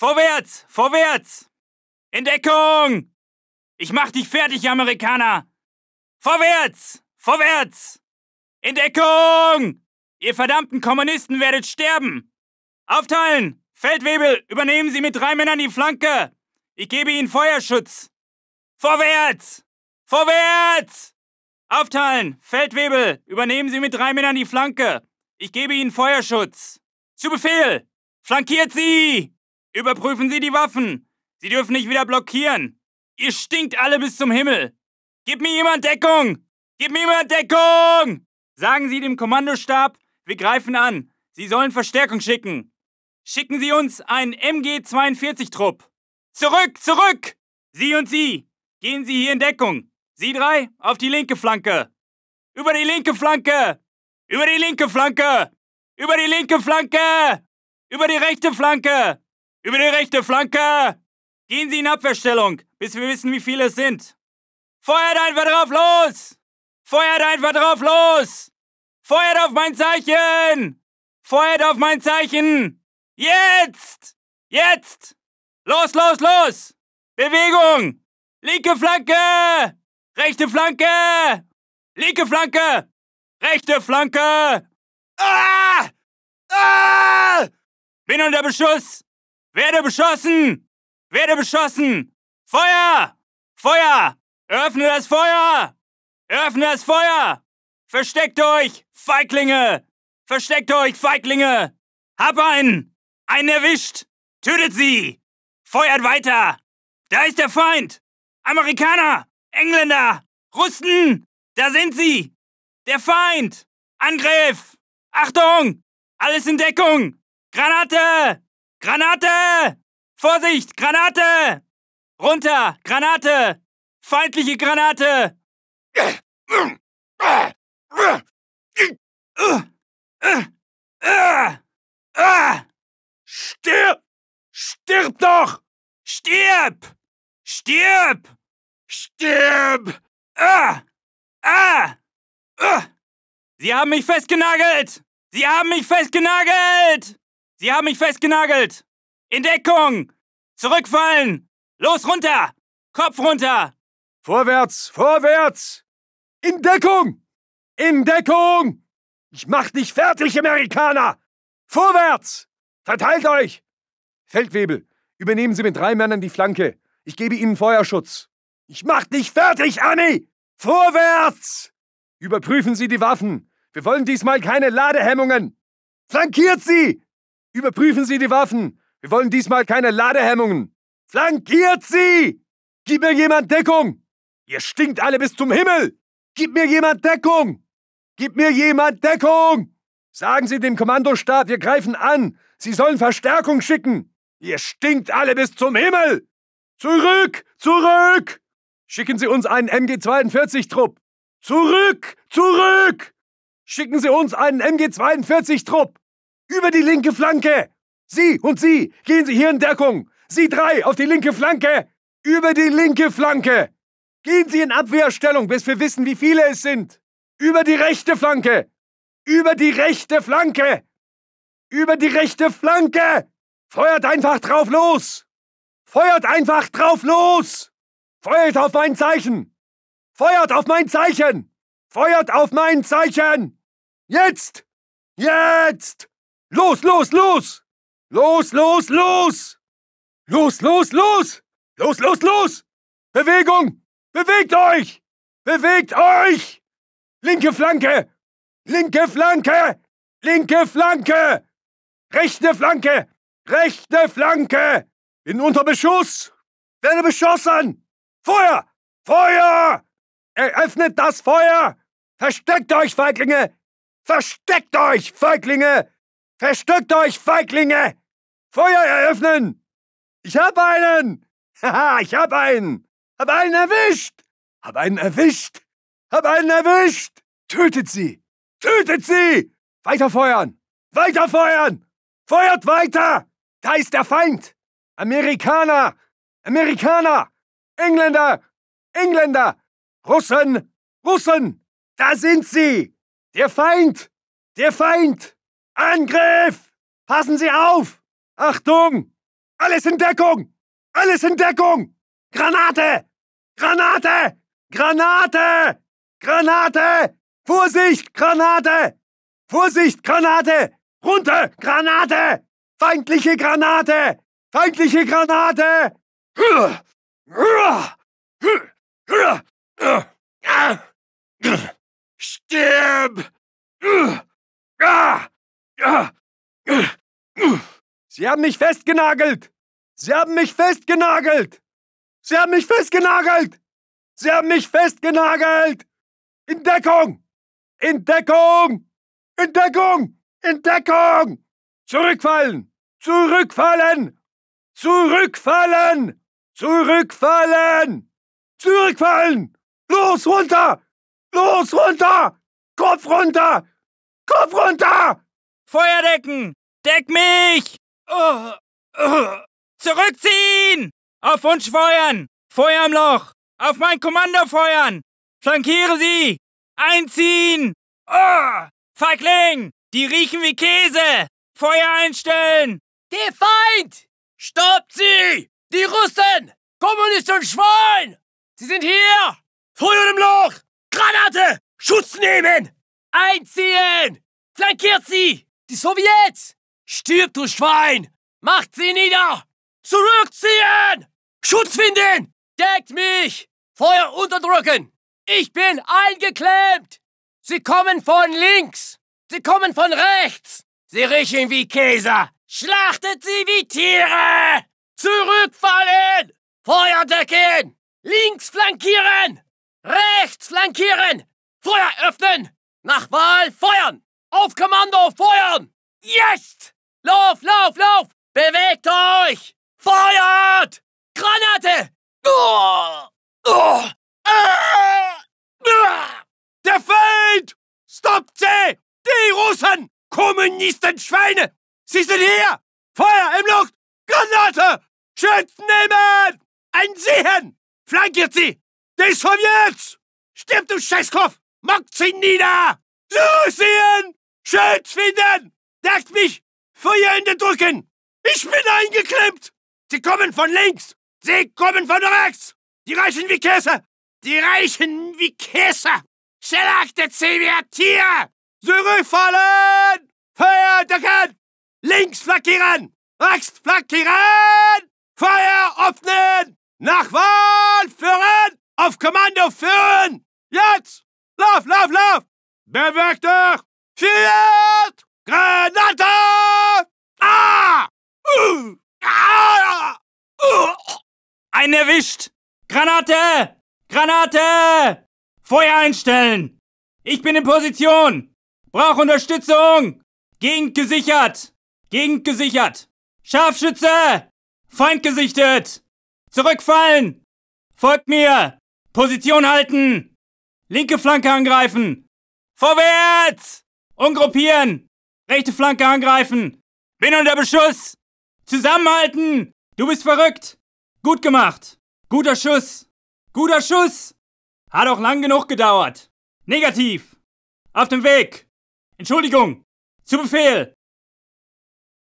Vorwärts! Vorwärts! Entdeckung! Ich mach dich fertig, Amerikaner! Vorwärts! Vorwärts! Entdeckung! Ihr verdammten Kommunisten werdet sterben! Aufteilen! Feldwebel, übernehmen Sie mit drei Männern die Flanke! Ich gebe Ihnen Feuerschutz! Vorwärts! Vorwärts! Aufteilen! Feldwebel, übernehmen Sie mit drei Männern die Flanke! Ich gebe Ihnen Feuerschutz! Zu Befehl! Flankiert Sie! Überprüfen Sie die Waffen! Sie dürfen nicht wieder blockieren! Ihr stinkt alle bis zum Himmel! Gib mir jemand Deckung! Gib mir jemand Deckung! Sagen Sie dem Kommandostab, wir greifen an. Sie sollen Verstärkung schicken. Schicken Sie uns einen MG-42-Trupp. Zurück, zurück! Sie und Sie, gehen Sie hier in Deckung. Sie drei auf die linke Flanke. Über die linke Flanke! Über die linke Flanke! Über die linke Flanke! Über die rechte Flanke! Über die rechte Flanke! Gehen Sie in Abwehrstellung, bis wir wissen, wie viele es sind. Feuert einfach drauf los! Feuert einfach drauf los! Feuert auf mein Zeichen! Feuert auf mein Zeichen! Jetzt! Jetzt! Los, los, los! Bewegung! Linke Flanke! Rechte Flanke! Linke Flanke! Rechte Flanke! Ah! Ah! Bin unter Beschuss! Werde beschossen! Werde beschossen! Feuer! Feuer! Öffne das Feuer! Öffne das Feuer! Versteckt euch, Feiglinge! Versteckt euch, Feiglinge! Hab einen! Einen erwischt! Tötet sie! Feuert weiter! Da ist der Feind! Amerikaner! Engländer! Russen! Da sind sie! Der Feind! Angriff! Achtung! Alles in Deckung! Granate! Granate! Vorsicht, Granate! Runter, Granate! Feindliche Granate! Stirb! Stirb doch! Stirb! Stirb! Stirb! Sie haben mich festgenagelt! Sie haben mich festgenagelt! Sie haben mich festgenagelt! In Deckung! Zurückfallen! Los runter! Kopf runter! Vorwärts! Vorwärts! In Deckung! In Deckung! Ich mach dich fertig, Amerikaner! Vorwärts! Verteilt euch! Feldwebel, übernehmen Sie mit drei Männern die Flanke. Ich gebe Ihnen Feuerschutz. Ich mach dich fertig, Annie! Vorwärts! Überprüfen Sie die Waffen. Wir wollen diesmal keine Ladehemmungen. Flankiert sie! Überprüfen Sie die Waffen! Wir wollen diesmal keine Ladehemmungen! Flankiert sie! Gib mir jemand Deckung! Ihr stinkt alle bis zum Himmel! Gib mir jemand Deckung! Gib mir jemand Deckung! Sagen Sie dem Kommandostab, wir greifen an! Sie sollen Verstärkung schicken! Ihr stinkt alle bis zum Himmel! Zurück! Zurück! Schicken Sie uns einen MG-42-Trupp! Zurück! Zurück! Schicken Sie uns einen MG-42-Trupp! Über die linke Flanke! Sie und Sie! Gehen Sie hier in Deckung! Sie drei auf die linke Flanke! Über die linke Flanke! Gehen Sie in Abwehrstellung, bis wir wissen, wie viele es sind! Über die rechte Flanke! Über die rechte Flanke! Über die rechte Flanke! Feuert einfach drauf los! Feuert einfach drauf los! Feuert auf mein Zeichen! Feuert auf mein Zeichen! Feuert auf mein Zeichen! Jetzt! Jetzt! Los, los, los! Los, los, los! Los, los, los! Los, los, los! Bewegung! Bewegt euch! Bewegt euch! Linke Flanke! Linke Flanke! Linke Flanke! Rechte Flanke! Rechte Flanke! Bin unter Beschuss! Werde beschossen! Feuer! Feuer! Eröffnet das Feuer! Versteckt euch, Feiglinge! Versteckt euch, Feiglinge! Verstückt euch, Feiglinge! Feuer eröffnen! Ich hab einen! Haha, ich hab einen! Hab einen erwischt! Hab einen erwischt! Hab einen erwischt! Tötet sie! Tötet sie! Weiterfeuern! Weiterfeuern! Feuert weiter! Da ist der Feind! Amerikaner! Amerikaner! Engländer! Engländer! Russen! Russen! Da sind sie! Der Feind! Der Feind! Angriff! Passen Sie auf! Achtung! Alles in Deckung! Alles in Deckung! Granate! Granate! Granate! Granate! Vorsicht, Granate! Vorsicht, Granate! Runter, Granate! Feindliche Granate! Feindliche Granate! Stirb! Ah! Sie haben mich festgenagelt! Sie haben mich festgenagelt! Sie haben mich festgenagelt! Sie haben mich festgenagelt! In Deckung! In Deckung! In Deckung! In Deckung! Zurückfallen! Zurückfallen! Zurückfallen! Zurückfallen! Zurückfallen! Los runter! Los runter! Kopf runter! Kopf runter! Feuerdecken! Deck mich! Zurückziehen! Auf Wunsch feuern! Feuer im Loch! Auf mein Kommando feuern! Flankiere sie! Einziehen! Uh. Feigling! Die riechen wie Käse! Feuer einstellen! Der Feind! Stoppt sie! Die Russen! Kommunist und Schwein! Sie sind hier! Feuer im Loch! Granate! Schutz nehmen! Einziehen! Flankiert sie! Die Sowjets! Stirb, du Schwein! Macht sie nieder! Zurückziehen! Schutz finden! Deckt mich! Feuer unterdrücken! Ich bin eingeklemmt! Sie kommen von links! Sie kommen von rechts! Sie riechen wie Käse! Schlachtet sie wie Tiere! Zurückfallen! Feuer decken! Links flankieren! Rechts flankieren! Feuer öffnen! Nach Wahl feuern! Auf Kommando feuern! Jetzt! Lauf, lauf, lauf! Bewegt euch! Feuert! Granate! Oh! Oh! Ah! Ah! Der Feind! Stoppt sie! Die Russen! Kommunisten Schweine! Sie sind hier! Feuer im Luft! Granate! Schützen nehmen! Ein Sehen! Flankiert sie! Die Sowjets! Stirbt du Scheißkopf! Mockt sie nieder! Lucien! Schön finden! Dacht mich! Feuer in den Drücken! Ich bin eingeklemmt! Sie kommen von links! Sie kommen von rechts! Die reichen wie Käse! Die reichen wie Käse! Schellachte aktet Zurückfallen! Feuer decken! Links flackieren! Rechts flackieren! Feuer öffnen! Nach Wahl führen! Auf Kommando führen! Jetzt! Lauf, lauf, lauf! Bewegt euch! Schild! Granate! Ah! Uh! Ah! Uh! Einen erwischt! Granate! Granate! Feuer einstellen! Ich bin in Position! Brauch Unterstützung! Gegend gesichert! Gegend gesichert! Scharfschütze! Feind gesichtet! Zurückfallen! Folgt mir! Position halten! Linke Flanke angreifen! Vorwärts! Umgruppieren! Rechte Flanke angreifen! Bin unter Beschuss! Zusammenhalten! Du bist verrückt! Gut gemacht! Guter Schuss! Guter Schuss! Hat auch lang genug gedauert! Negativ! Auf dem Weg! Entschuldigung! Zu Befehl!